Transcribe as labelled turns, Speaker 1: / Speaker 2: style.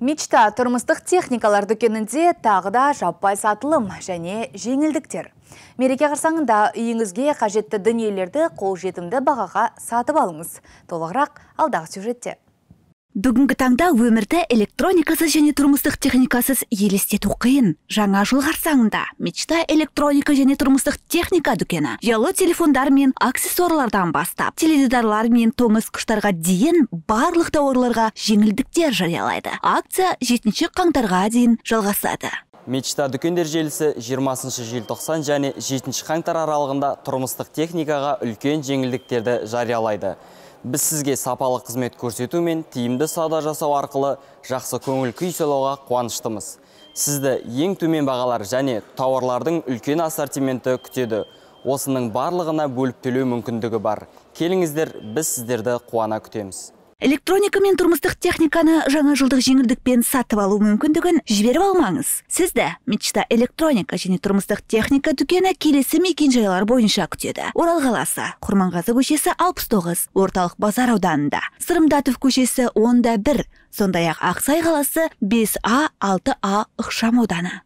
Speaker 1: Мечта тұрмыстық техникалар дүкенінде тағы да жаппай сатылым және жеңілдіктер. Мереке қарсаңында үйіңізге қажетті дүниелерді қол жетімді бағаға сатып алыңыз. Толығырақ алдағы сюжетте
Speaker 2: бүгінгі таңда өмірді электроникасыз және тұрмыстық техникасыз елестету қиын жаңа жыл қарсаңында мечта электроника және тұрмыстық техника дүкені ұялы телефондар мен аксессуарлардан бастап теледидарлар мен тоңазытқыштарға дейін барлық тауарларға жеңілдіктер жариялайды акция жетінші қаңтарға дейін жалғасады
Speaker 3: мечта дүкендер желісі 20 желтоқсан және 7 қаңтар аралығында тұрмыстық техникаға үлкен жеңілдіктерді жариялайды біз сізге сапалы қызмет көрсету мен тиімді сауда жасау арқылы жақсы көңіл күй сыйлауға қуаныштымыз сізді ең төмен бағалар және тауарлардың үлкен ассортименті күтеді осының барлығына бөліп төлеу мүмкіндігі бар келіңіздер біз сіздерді қуана күтеміз
Speaker 2: электроника мен тұрмыстық техниканы жаңа жылдық жеңілдікпен сатып алу мүмкіндігін жіберіп алмаңыз сізді мечта электроника және тұрмыстық техника дүкені келесі мекенжайлар бойынша күтеді орал қаласы құрманғазы көшесі алпыс тоғыз орталық базар ауданында сырымдатов көшесі онда бір сондай ақ ақсай қаласы 5 а 6 а ықшам ауданы